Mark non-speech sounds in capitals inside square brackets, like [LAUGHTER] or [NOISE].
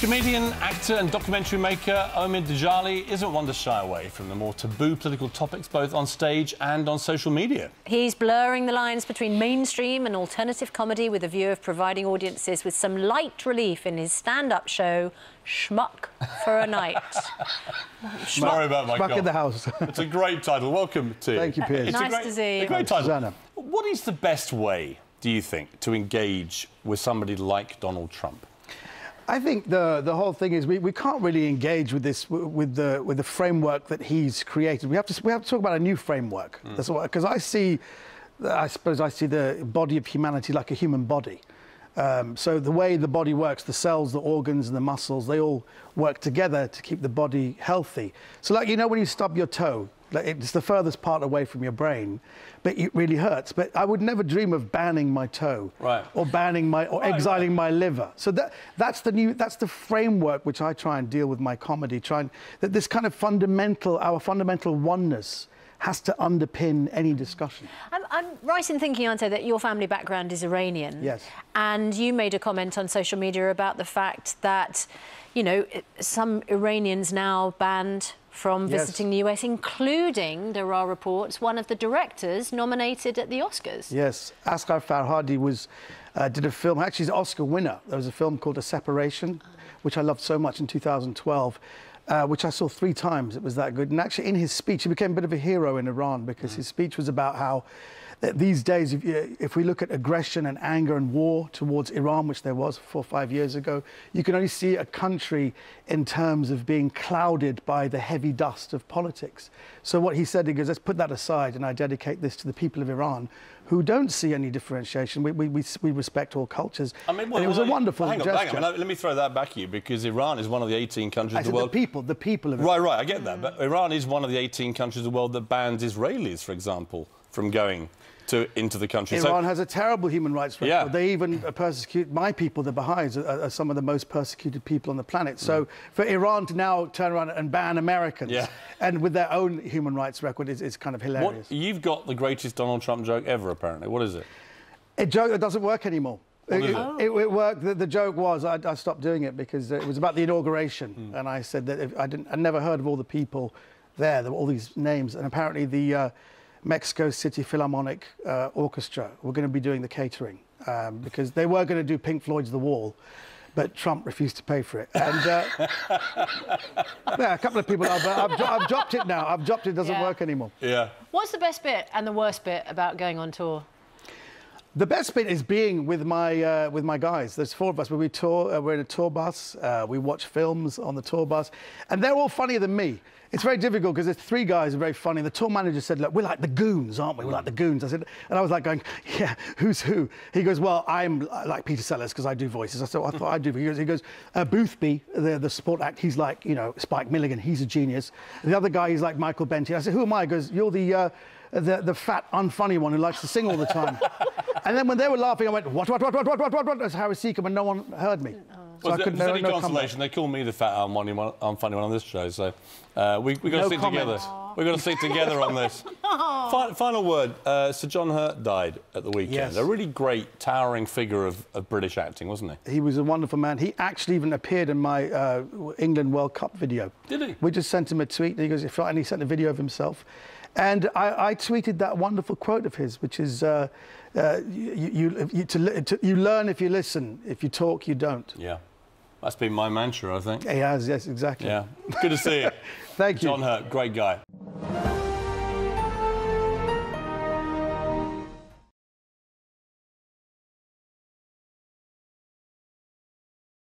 Comedian, actor and documentary maker Omid Djali isn't one to shy away from the more taboo political topics both on stage and on social media. He's blurring the lines between mainstream and alternative comedy with a view of providing audiences with some light relief in his stand-up show Schmuck for a Night. [LAUGHS] Schmuck. Sorry about my Schmuck in the house. it's a great title. Welcome to Thank you, Piers. It's nice great, to see you. A great title. Susanna. What is the best way, do you think, to engage with somebody like Donald Trump? I think the the whole thing is we, we can't really engage with this with the with the framework that he's created. We have to we have to talk about a new framework. Mm. That's what because I see, I suppose I see the body of humanity like a human body. Um, so the way the body works, the cells, the organs, and the muscles, they all work together to keep the body healthy. So like you know when you stub your toe, it's the furthest part away from your brain, but it really hurts. But I would never dream of banning my toe, right. or banning my, or right. exiling my liver. So that that's the new, that's the framework which I try and deal with my comedy, trying that this kind of fundamental, our fundamental oneness has to underpin any discussion. I'm, I'm right in thinking, Ante, that your family background is Iranian. Yes. And you made a comment on social media about the fact that, you know, some Iranians now banned from yes. visiting the US, including, there are reports, one of the directors nominated at the Oscars. Yes, Asghar Farhadi was, uh, did a film, actually he's an Oscar winner. There was a film called A Separation, which I loved so much in 2012. Uh, which I saw three times. It was that good. And actually, in his speech, he became a bit of a hero in Iran because mm. his speech was about how these days, if, if, we look at aggression and anger and war towards Iran, which there was four or five years ago, you can only see a country in terms of being clouded by the heavy dust of politics. So what he said, he goes, let's put that aside and I dedicate this to the people of Iran who don't see any differentiation. We, we, we, we respect all cultures. I mean, well, it was a wonderful hang on, gesture. Hang on. Let me throw that back at you because Iran is one of the 18 countries I of the world. The people, the people of Iran. Right, right, I get that. But Iran is one of the 18 countries of the world that bans Israelis, for example from going to into the country. Iran so, has a terrible human rights record. Yeah. They even persecute my people, the Baha'is, are, are, some of the most persecuted people on the planet. So mm. for Iran to now turn around and ban Americans, yeah. and with their own human rights record, is, is kind of hilarious. What, you've got the greatest Donald Trump joke ever, apparently. What is it? A joke that doesn't work anymore. It, it? It, it, worked. The, the joke was I, I, stopped doing it because it was about the inauguration, mm. and I said that I didn't. I never heard of all the people there. There were all these names, and apparently the. Uh, Mexico City Philharmonic uh, Orchestra were going to be doing the catering um, because they were going to do Pink Floyd's The Wall. But Trump refused to pay for it. And uh, [LAUGHS] yeah, a couple of people, I've, I've, I've, dropped it now. I've dropped it, it doesn't yeah. work anymore. Yeah. What's the best bit and the worst bit about going on tour? The best bit is being with my uh, with my guys. There's four of us. We tour. Uh, we're in a tour bus. Uh, we watch films on the tour bus, and they're all funnier than me. It's very difficult because there's three guys who are very funny. The tour manager said, "Look, we're like the goons, aren't we? We're like the goons." I said, and I was like going, "Yeah, who's who?" He goes, "Well, I'm uh, like Peter Sellers because I do voices." I thought, "I thought I do." He goes, he uh, goes "Boothby, the the support act. He's like you know Spike Milligan. He's a genius." The other guy, he's like Michael Benty. I said, "Who am I?" He goes, "You're the." Uh, the, the fat, unfunny one who likes to sing all the time. [LAUGHS] And then when they were laughing, I went, what, what, what, what, what, what, what, what? was Harry Seacombe, and no one heard me. Oh. So was I couldn't, no, consolation, they call me the fat arm one, I'm funny one on this show, so uh, we, we got to sit together. Aww. We've got to sit together on this. [LAUGHS] final, final word. Uh, Sir John Hurt died at the weekend. Yes. A really great, towering figure of, of, British acting, wasn't he? He was a wonderful man. He actually even appeared in my uh, England World Cup video. Did he? We just sent him a tweet. And he goes, and he sent a video of himself. And I, I tweeted that wonderful quote of his, which is, uh, uh you, you, you, to, to, you learn if you listen. If you talk, you don't. Yeah. That's been my mantra, I think. He has, yes, exactly. Yeah. Good to see you. [LAUGHS] Thank John you. John Hurt, great guy.